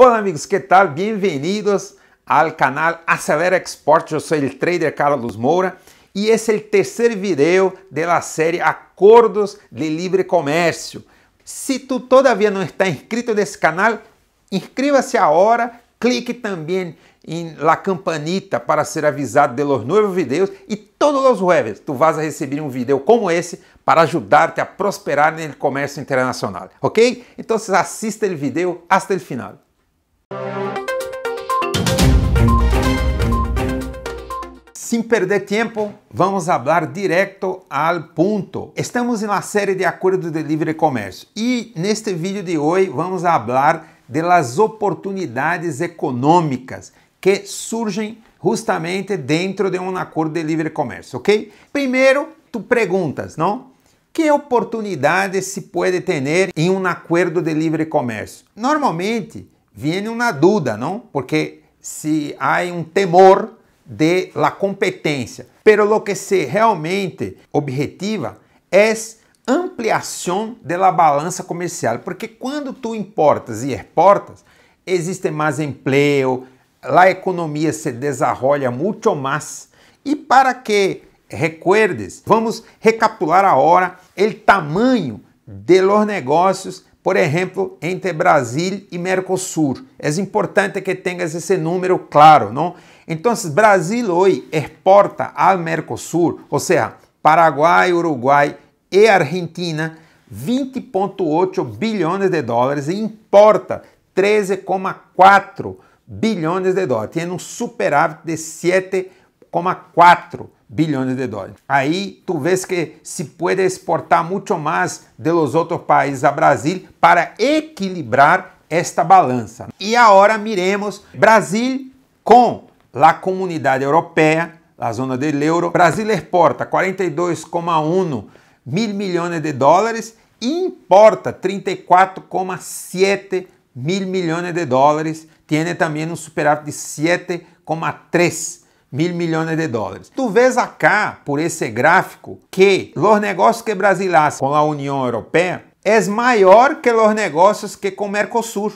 Olá amigos, que tal? Bem-vindos ao canal Acelera Export. Eu sou o trader Carlos Moura e esse é o terceiro vídeo da série Acordos de Livre Comércio. Se tu ainda não está inscrito nesse canal, inscreva-se agora, clique também em la campanita para ser avisado de los novos vídeos e todos os jueves tu vas a receber um vídeo como esse para ajudar-te a prosperar no comércio internacional, ok? Então assista o vídeo até o final. Sem perder tempo, vamos falar direto ao ponto. Estamos na série de acordos de Livre Comércio e neste vídeo de hoje vamos falar das oportunidades econômicas que surgem justamente dentro de um acordo de livre comércio, ok? Primeiro, tu perguntas, não? Que oportunidades se pode ter em um acordo de livre comércio? Normalmente, viene uma duda, não? Porque se há um temor de la competência, pero lo que se realmente objetiva é ampliação da balança comercial, porque quando tu importas e exportas, existe mais emprego, a economia se desarrolha muito mais. E para que recuerdes, vamos recapitular agora o tamanho de los negócios por exemplo, entre Brasil e Mercosul. É importante que tenhas esse número claro, não? Então, Brasil hoje exporta ao Mercosul, ou seja, Paraguai, Uruguai e Argentina, 20,8 bilhões de dólares e importa 13,4 bilhões de dólares. Tem um superávit de 7,4 bilhões de dólares. Aí tu vês que se pode exportar muito mais dos outros países a Brasil para equilibrar esta balança. E agora miremos Brasil com a comunidade europeia, a zona do euro. Brasil exporta 42,1 mil milhões de dólares e importa 34,7 mil milhões de dólares. Tem também um superávit de 7,3 mil milhões de dólares. Tu vês cá, por esse gráfico, que os negócios que Brasil faz com a União Europeia é maior que os negócios que com o Mercosul.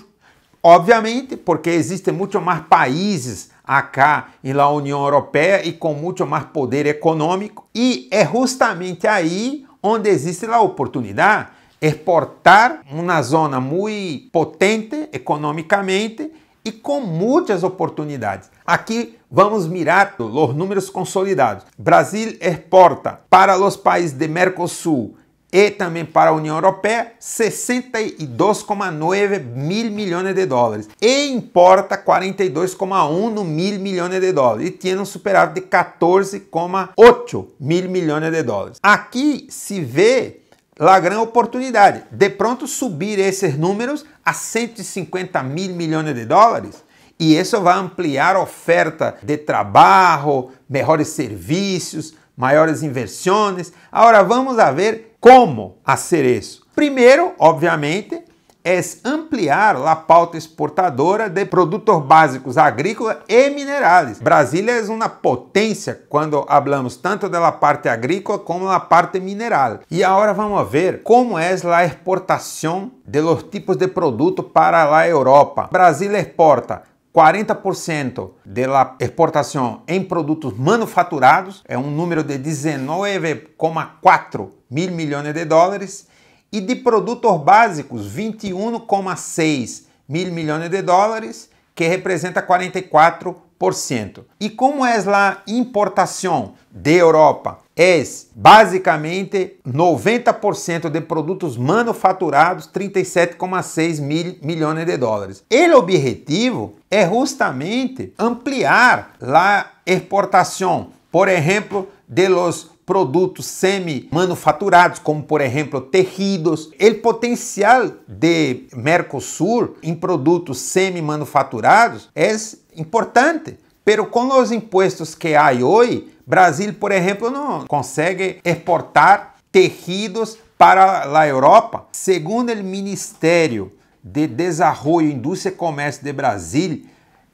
Obviamente, porque existem muito mais países acá e la União Europeia e com muito mais poder econômico. E é justamente aí onde existe a oportunidade exportar uma zona muito potente economicamente e com muitas oportunidades. Aqui vamos mirar os números consolidados. Brasil exporta para os países de Mercosul e também para a União Europeia 62,9 mil milhões de dólares e importa 42,1 mil milhões de dólares e tem um superávit de 14,8 mil milhões de dólares. Aqui se vê lá grande oportunidade. De pronto subir esses números a 150 mil milhões de dólares e isso vai ampliar a oferta de trabalho, melhores serviços, maiores inversões. Agora vamos a ver como fazer isso. Primeiro, obviamente, é ampliar a pauta exportadora de produtos básicos agrícolas e minerais. Brasília é uma potência quando falamos tanto da parte agrícola como da parte mineral. E agora vamos ver como é a exportação de los tipos de produto para a Europa. Brasília exporta 40% da exportação em produtos manufaturados, é um número de 19,4 mil milhões de dólares, e de produtos básicos 21,6 mil milhões de dólares, que representa 44%. E como é a importação de Europa? É basicamente 90% de produtos manufaturados, 37,6 mil milhões de dólares. Ele objetivo é justamente ampliar a exportação, por exemplo, de los produtos semi-manufaturados, como por exemplo tecidos. O potencial de Mercosul em produtos semi-manufaturados é importante, pero com os impostos que há hoje, Brasil, por exemplo, não consegue exportar tecidos para a Europa. Segundo o Ministério de Desenvolvimento, Indústria e Comércio de Brasil,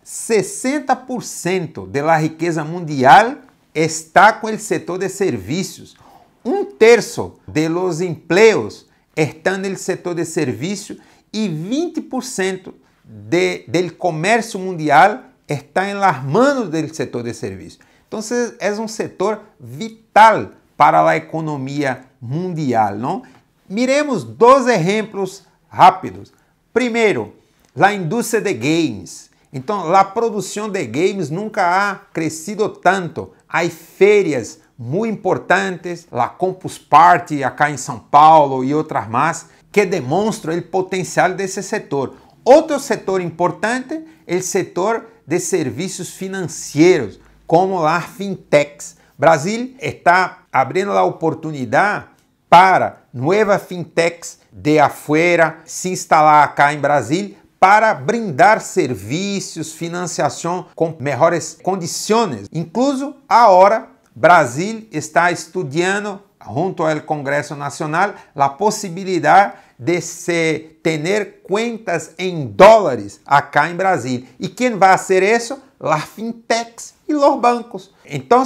60% da riqueza mundial está com o setor de serviços. Um terço de los empleos está no setor de serviços e 20% de, del comércio mundial está em las manos do setor de serviços. Então, é um setor vital para a economia mundial, não? Miremos dois exemplos rápidos. Primeiro, a indústria de games. Então, a produção de games nunca ha crescido tanto. Há feiras muito importantes, a Campus Party, acá em São Paulo e outras mais, que demonstram o potencial desse setor. Outro setor importante é o setor de serviços financeiros, como a fintechs. Brasil está abrindo a oportunidade para novas fintechs de afuera se instalar acá em Brasil para brindar serviços, financiação com melhores condições. Incluso, agora, Brasil está estudando, junto ao Congresso Nacional, a possibilidade de se ter contas em dólares acá em Brasil. E quem vai fazer isso? As fintechs e os bancos. Então,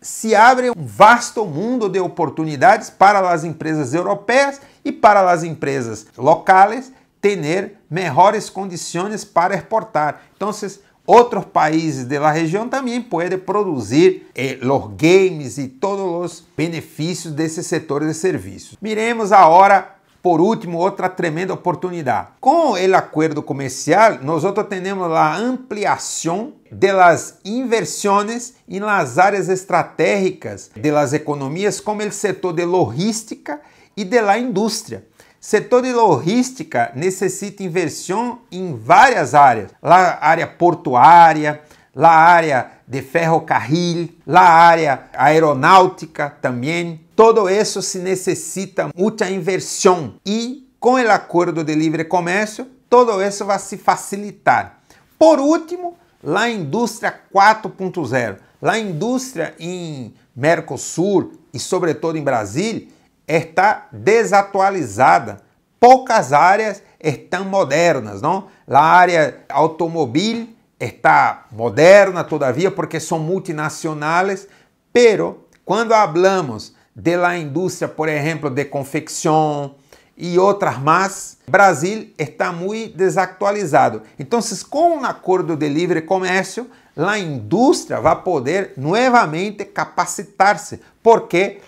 se abre um vasto mundo de oportunidades para as empresas europeias e para as empresas locais ter melhores condições para exportar. Então, outros países da região também podem produzir eh, os games e todos os benefícios desse setor de serviços. Miremos agora, por último, outra tremenda oportunidade. Com o acordo comercial, nós temos a ampliação das inversões em las áreas estratégicas das economias, como o setor de logística e de la indústria. Setor de logística necessita inversão em várias áreas. Lá área portuária, lá área de ferrocarril, lá área aeronáutica também. Todo isso se necessita muita inversão e com o acordo de livre comércio, todo isso vai se facilitar. Por último, lá indústria 4.0, lá indústria em Mercosul e sobretudo em Brasília, está desatualizada. Poucas áreas estão modernas, não? A área automóvel está moderna todavia porque são multinacionais, pero quando falamos de la indústria, por exemplo, de confecção e outras mais, Brasil está muito desatualizado. Então, com o acordo de livre comércio, a indústria vai poder novamente capacitar-se, porque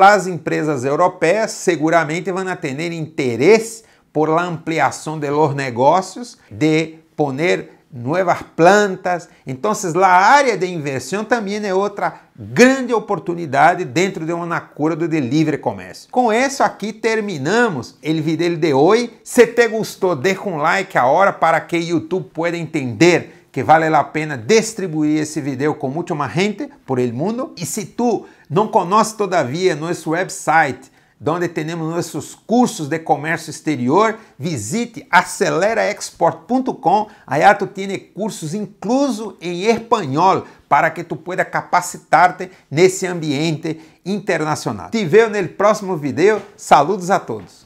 as empresas europeias seguramente vão ter interesse por la ampliação de los negócios, de poner novas plantas. Então, a área de inversão também é outra grande oportunidade dentro de um acordo de livre comércio. Com isso aqui terminamos o vídeo de hoje. Se te gostou, deixa um like agora para que o YouTube possa entender que vale a pena distribuir esse vídeo com muito mais gente por el mundo. E se tu não conhece todavia nosso website, onde temos nossos cursos de comércio exterior, visite aceleraexport.com. Aí tu tem cursos incluso em espanhol para que tu possa capacitar-te nesse ambiente internacional. Te vejo no próximo vídeo. Saludos a todos.